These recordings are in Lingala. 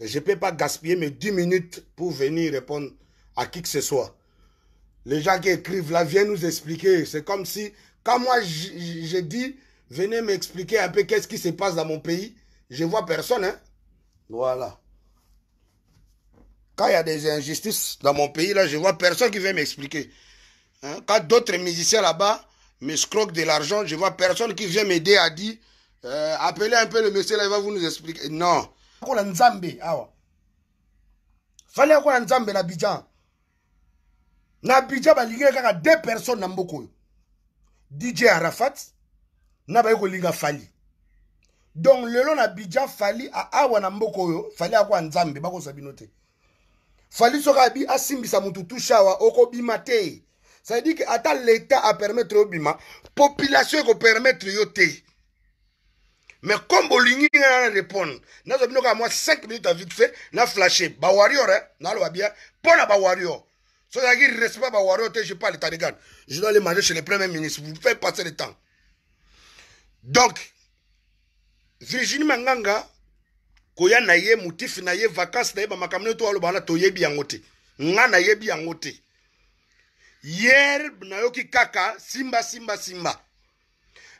Je ne peux pas gaspiller mes 10 minutes pour venir répondre à qui que ce soit. Les gens qui écrivent là viennent nous expliquer. C'est comme si, quand moi j'ai dit, venez m'expliquer un peu qu'est-ce qui se passe dans mon pays, je ne vois personne. Hein. Voilà. Quand il y a des injustices dans mon pays, là, je vois personne qui vient m'expliquer. Hein. Quand d'autres musiciens là-bas me scroquent de l'argent, je vois personne qui vient m'aider à dire, euh, appelez un peu le monsieur là, il va vous nous expliquer. Non. akola nzambe awa fali akola nzambe na abidjan na abidjan balingeli kaka deux personnes na mboka oyo dj arafat na baye kolinga fali donc lelo na abidjan fali awa na mboka oyo fali akola nzambe bakozwa bino te fali soki abi asimbisa motu tushe awa okobima te ça veut dire ke ata l'état apermettre yo bima population ekopermettre yo te mais comme bolingi na répondre nazo binoko ya mwa 5 minutes à vite fait na flashe Bawario, eh, hein, na bien mpo na bawarrior so dire respect bawarrior je parle tarigan. je dois aller manger chez le premier ministre vous faites passer le temps donc virginie manganga koya na ye motifi na ye vakanse na ye bamakambo nini to yebi wana toyebi yango te nga nayebi yango te kaka simba simba simba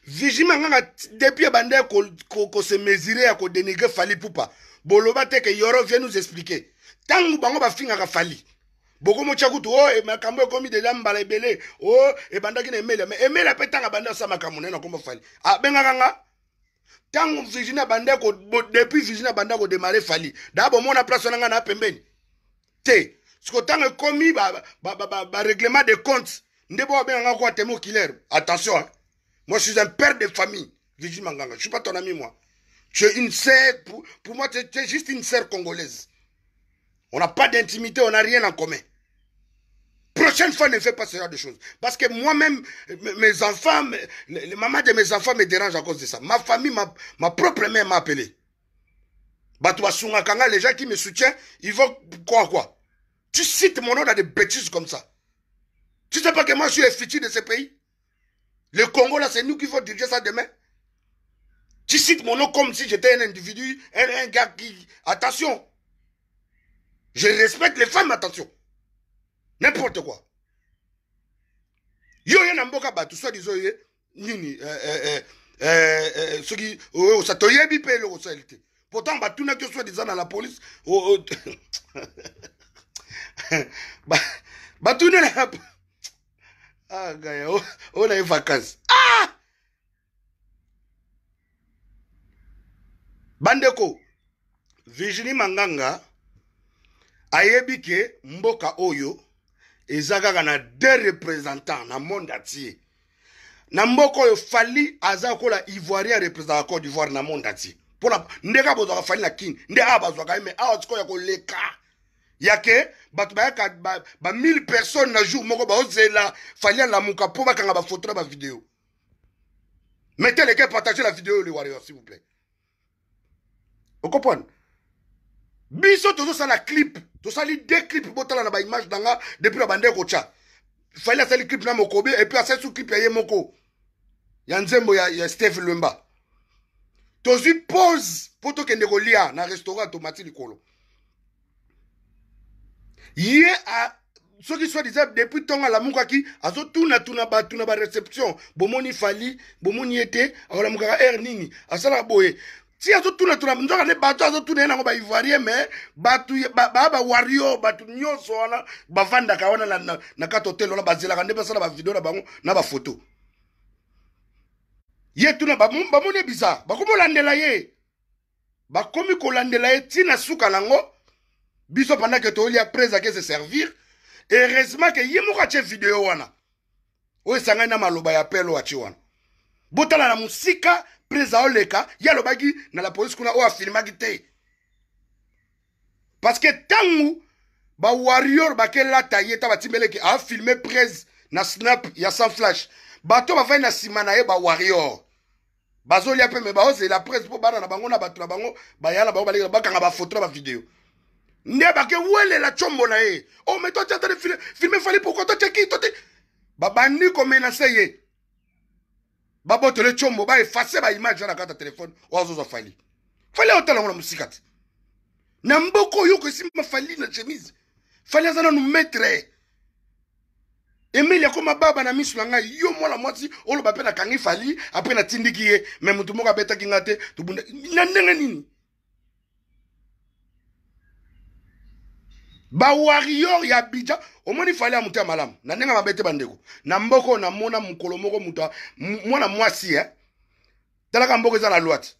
vigima kaka depuis ebanda ya kose mesure ya kodenigre fali pupa boloba te ke yoro vie nous expliquer ntango bango bafingaka fali bokomotya kutu o oh, e, makambo ekomi deja mbala ebele o oh, ebandaki na emeli me emeli ape ntango abandi asa makambo na ye na komba fali abengaka nga ntango virgin abandi depuis virgin abandi kodemare fali da bomona place wana ngai na pembeni te siko ntango ekomi bareglement ba, ba, ba, de compte nde bo babengaka ko atemo kiler attention eh? Moi, je suis un père de famille. dis Manganga, je ne suis pas ton ami, moi. Tu es une sœur, pour, moi, tu es, juste une sœur congolaise. On n'a pas d'intimité, on n'a rien en commun. Prochaine fois, ne fais pas ce genre de choses. Parce que moi-même, mes enfants, les, mamans de mes enfants me dérangent à cause de ça. Ma famille, ma, propre mère m'a appelé. les gens qui me soutiennent, ils vont quoi, quoi Tu cites mon nom dans des bêtises comme ça. Tu sais pas que moi, je suis fichier de ce pays le Congo, là, c'est nous qui faut diriger ça demain. Tu cites mon nom comme si j'étais un individu, un, un gars qui... Attention. Je respecte les femmes, attention. N'importe quoi. Yo, yo, namboka, bah, tout ça, ni nini, euh, euh, euh, ce qui, oh, ça te le Pourtant, bah, tout que soit disant dans la police, oh, oh, bah, bah, tout pas. agaya ah, oyo na ye vakanse ah! bandeko virginie manganga ayebi ke mboka oyo eza kaka na deux représentants na monde atie na mboka oyo fali aza kola ivoirien représenta ya côte d'ivoire na monde atie mpona nde kaka bozwaka fali na kini nde awa bazwaka ye me awa sikoyo ya koleka ya ke bato bayaka ba, ba mille personnes na jour moko baozela fali alamuka mpo bakanga bafoto na bavideo mettez les gars partagez la vidéo les warriors s'il vous plaît vous comprenez biso tozosala clip tosali deux clip botala na baimage nanga depuis na bandeko kotya fali asali clip na mokobe epuis asali su clip ya ye moko ya nzembo ya, ya steve lwemba tozwi pose mpo tokende kolia na restaurant tomati likolo ye a soki soi-disant depuis ntongo alamukaki azotuna-tuna bato na bareception bomoni fali bomoni ye te akolamukaka aire nini asalaka boye si azotunatuna nzoka nde bato azotuna ye nango baivoirien me bato baa bawario bato nyonso wana bavandaka wana na kati hotel wana bazelaka nde basala bavideo na bango na bafoto ye tuna bamoni ebisa bakomi kolandela ye bakomi kolandela ye ntina suka nango biso pendant ke tolia prese ake se servir heureusement ke ye moko atie video wana oyo esangani na maloba ya pelo atie wana botala na mosika prese aoleka ye alobaki na la polisi kuna oyo afilmaki te parce ke ntango bawarior bakelata ye ta batimbeleke afilme prese na snap ya sans flash bato bafai na nsima na ye eh, bawarior bazolia mpe me baozela oh, prese mpo bana na bango na bato na bango baya na bango balekela bakanga bafoto na bavideo nde bakewelela chombo na ye o oh, me totia tade filme fali pourkui totyaki tote babandi komenase ye babotele chombo baefase baimage na kata telefone oyo oh, azozwa fali fali aotala ngo na mosika te na mboka oyo okoesimba fali na chemise fali aza nanu maître emile akoma baba na miso na ngai yo mwana mwasi oloba mpe nakangi fali apres natindiki ye me motu moko abetaki nga te na ndenge nini bawarior ya abidjan omoni fale ya moto ya malamu na ndenge mabe te bandeko na mboka oyo namona mokolo moko moto mwana mwasi e talaka mboka eza na lwati